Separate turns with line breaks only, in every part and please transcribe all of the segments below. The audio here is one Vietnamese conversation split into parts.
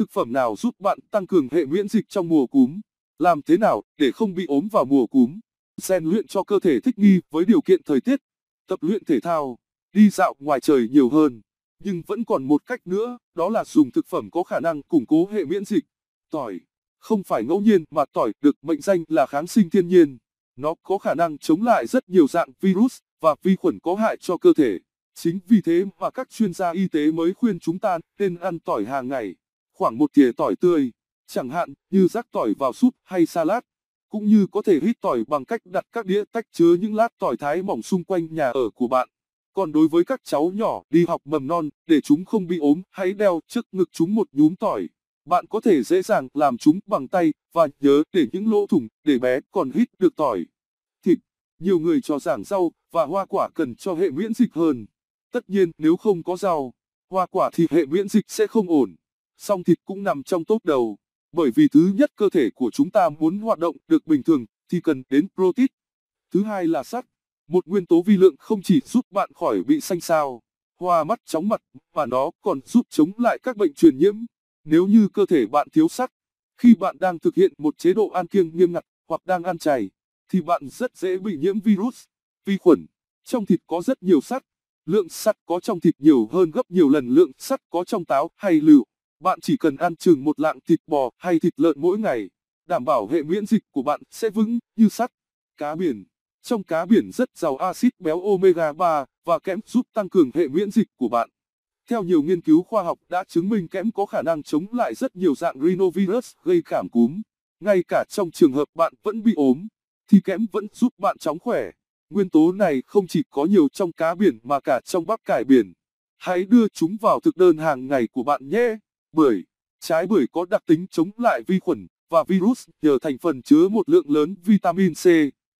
thực phẩm nào giúp bạn tăng cường hệ miễn dịch trong mùa cúm? Làm thế nào để không bị ốm vào mùa cúm? Rèn luyện cho cơ thể thích nghi với điều kiện thời tiết, tập luyện thể thao, đi dạo ngoài trời nhiều hơn. Nhưng vẫn còn một cách nữa, đó là dùng thực phẩm có khả năng củng cố hệ miễn dịch. Tỏi, không phải ngẫu nhiên mà tỏi được mệnh danh là kháng sinh thiên nhiên. Nó có khả năng chống lại rất nhiều dạng virus và vi khuẩn có hại cho cơ thể. Chính vì thế mà các chuyên gia y tế mới khuyên chúng ta nên ăn tỏi hàng ngày khoảng một thìa tỏi tươi, chẳng hạn như rắc tỏi vào súp hay salad, cũng như có thể hít tỏi bằng cách đặt các đĩa tách chứa những lát tỏi thái mỏng xung quanh nhà ở của bạn. Còn đối với các cháu nhỏ đi học mầm non, để chúng không bị ốm, hãy đeo trước ngực chúng một nhúm tỏi. Bạn có thể dễ dàng làm chúng bằng tay và nhớ để những lỗ thủng để bé còn hít được tỏi. Thịt, nhiều người cho rằng rau và hoa quả cần cho hệ miễn dịch hơn. Tất nhiên nếu không có rau, hoa quả thì hệ miễn dịch sẽ không ổn song thịt cũng nằm trong top đầu. Bởi vì thứ nhất cơ thể của chúng ta muốn hoạt động được bình thường thì cần đến protein. Thứ hai là sắt, một nguyên tố vi lượng không chỉ giúp bạn khỏi bị xanh xao, hoa mắt chóng mặt mà nó còn giúp chống lại các bệnh truyền nhiễm. Nếu như cơ thể bạn thiếu sắt, khi bạn đang thực hiện một chế độ ăn kiêng nghiêm ngặt hoặc đang ăn chay, thì bạn rất dễ bị nhiễm virus, vi khuẩn. Trong thịt có rất nhiều sắt, lượng sắt có trong thịt nhiều hơn gấp nhiều lần lượng sắt có trong táo hay lựu. Bạn chỉ cần ăn chừng một lạng thịt bò hay thịt lợn mỗi ngày, đảm bảo hệ miễn dịch của bạn sẽ vững như sắt. Cá biển Trong cá biển rất giàu axit béo omega 3 và kẽm giúp tăng cường hệ miễn dịch của bạn. Theo nhiều nghiên cứu khoa học đã chứng minh kẽm có khả năng chống lại rất nhiều dạng rhinovirus gây cảm cúm. Ngay cả trong trường hợp bạn vẫn bị ốm, thì kẽm vẫn giúp bạn chóng khỏe. Nguyên tố này không chỉ có nhiều trong cá biển mà cả trong bắp cải biển. Hãy đưa chúng vào thực đơn hàng ngày của bạn nhé! Bưởi Trái bưởi có đặc tính chống lại vi khuẩn và virus nhờ thành phần chứa một lượng lớn vitamin C,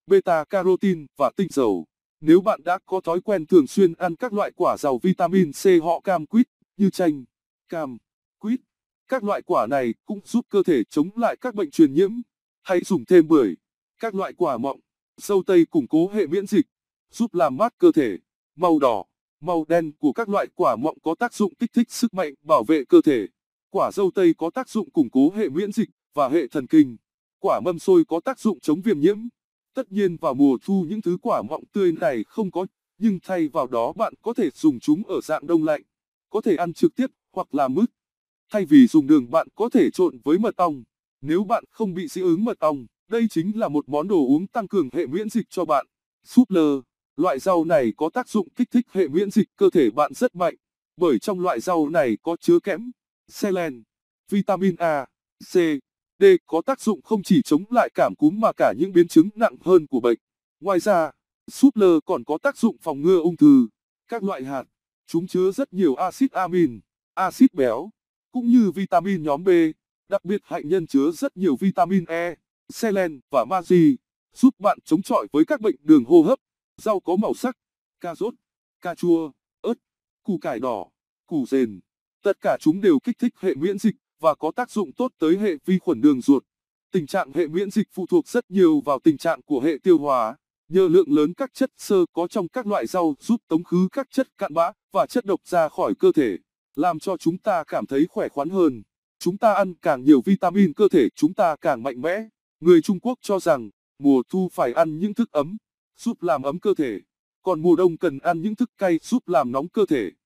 beta carotin và tinh dầu. Nếu bạn đã có thói quen thường xuyên ăn các loại quả giàu vitamin C họ cam quýt như chanh, cam, quýt, các loại quả này cũng giúp cơ thể chống lại các bệnh truyền nhiễm. Hãy dùng thêm bưởi, các loại quả mọng, dâu tây củng cố hệ miễn dịch, giúp làm mát cơ thể. Màu đỏ, màu đen của các loại quả mọng có tác dụng kích thích sức mạnh bảo vệ cơ thể. Quả dâu tây có tác dụng củng cố hệ miễn dịch và hệ thần kinh. Quả mâm xôi có tác dụng chống viêm nhiễm. Tất nhiên vào mùa thu những thứ quả mọng tươi này không có, nhưng thay vào đó bạn có thể dùng chúng ở dạng đông lạnh. Có thể ăn trực tiếp hoặc là mứt. Thay vì dùng đường bạn có thể trộn với mật ong. Nếu bạn không bị dị ứng mật ong, đây chính là một món đồ uống tăng cường hệ miễn dịch cho bạn. Súp lơ, loại rau này có tác dụng kích thích hệ miễn dịch cơ thể bạn rất mạnh, bởi trong loại rau này có chứa kẽm, selen, vitamin A, C, D có tác dụng không chỉ chống lại cảm cúm mà cả những biến chứng nặng hơn của bệnh. Ngoài ra, súp lơ còn có tác dụng phòng ngừa ung thư. Các loại hạt, chúng chứa rất nhiều axit amin, axit béo, cũng như vitamin nhóm B, đặc biệt hạnh nhân chứa rất nhiều vitamin E, selen và magie, giúp bạn chống chọi với các bệnh đường hô hấp. Rau có màu sắc, cà rốt, cà chua, ớt, củ cải đỏ, củ rền. Tất cả chúng đều kích thích hệ miễn dịch và có tác dụng tốt tới hệ vi khuẩn đường ruột. Tình trạng hệ miễn dịch phụ thuộc rất nhiều vào tình trạng của hệ tiêu hóa. Nhờ lượng lớn các chất xơ có trong các loại rau giúp tống khứ các chất cặn bã và chất độc ra khỏi cơ thể, làm cho chúng ta cảm thấy khỏe khoắn hơn. Chúng ta ăn càng nhiều vitamin cơ thể chúng ta càng mạnh mẽ. Người Trung Quốc cho rằng mùa thu phải ăn những thức ấm, giúp làm ấm cơ thể, còn mùa đông cần ăn những thức cay giúp làm nóng cơ thể.